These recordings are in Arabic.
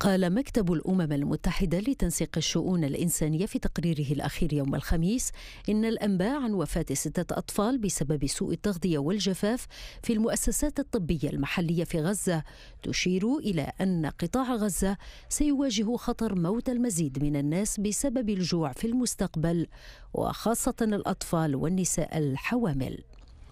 قال مكتب الامم المتحده لتنسيق الشؤون الانسانيه في تقريره الاخير يوم الخميس ان الانباء عن وفاه سته اطفال بسبب سوء التغذيه والجفاف في المؤسسات الطبيه المحليه في غزه تشير الى ان قطاع غزه سيواجه خطر موت المزيد من الناس بسبب الجوع في المستقبل وخاصه الاطفال والنساء الحوامل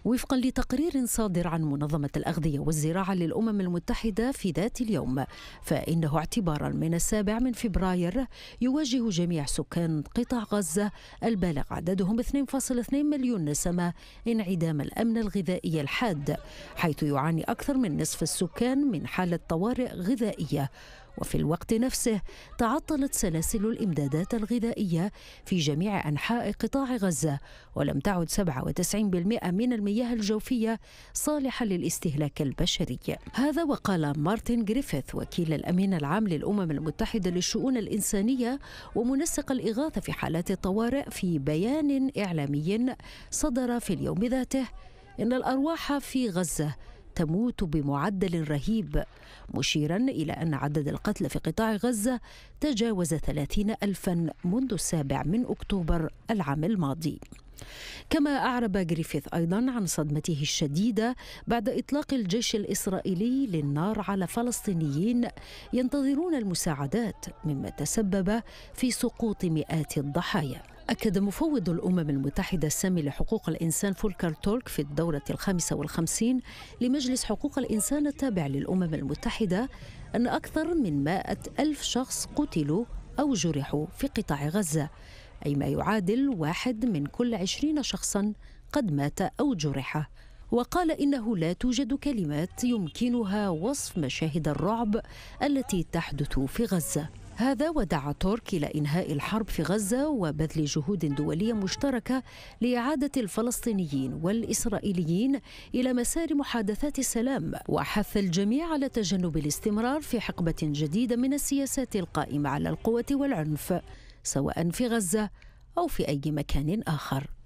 وفقا لتقرير صادر عن منظمة الأغذية والزراعة للأمم المتحدة في ذات اليوم فإنه اعتبارا من السابع من فبراير يواجه جميع سكان قطاع غزة البالغ عددهم 2.2 مليون نسمة انعدام الأمن الغذائي الحاد حيث يعاني أكثر من نصف السكان من حالة طوارئ غذائية وفي الوقت نفسه تعطلت سلاسل الامدادات الغذائيه في جميع انحاء قطاع غزه ولم تعد 97% من المياه الجوفيه صالحه للاستهلاك البشري هذا وقال مارتن جريفيث وكيل الامين العام للامم المتحده للشؤون الانسانيه ومنسق الاغاثه في حالات الطوارئ في بيان اعلامي صدر في اليوم ذاته ان الارواح في غزه تموت بمعدل رهيب مشيرا إلى أن عدد القتلى في قطاع غزة تجاوز 30 ألفا منذ السابع من أكتوبر العام الماضي كما أعرب جريفيث أيضا عن صدمته الشديدة بعد إطلاق الجيش الإسرائيلي للنار على فلسطينيين ينتظرون المساعدات مما تسبب في سقوط مئات الضحايا أكد مفوض الأمم المتحدة السامي لحقوق الإنسان فولكر تولك في الدورة الخامسة والخمسين لمجلس حقوق الإنسان التابع للأمم المتحدة أن أكثر من مائة ألف شخص قتلوا أو جرحوا في قطاع غزة أي ما يعادل واحد من كل عشرين شخصا قد مات أو جرح وقال إنه لا توجد كلمات يمكنها وصف مشاهد الرعب التي تحدث في غزة هذا ودعا تورك إلى إنهاء الحرب في غزة وبذل جهود دولية مشتركة لإعادة الفلسطينيين والإسرائيليين إلى مسار محادثات السلام وحث الجميع على تجنب الاستمرار في حقبة جديدة من السياسات القائمة على القوة والعنف سواء في غزة أو في أي مكان آخر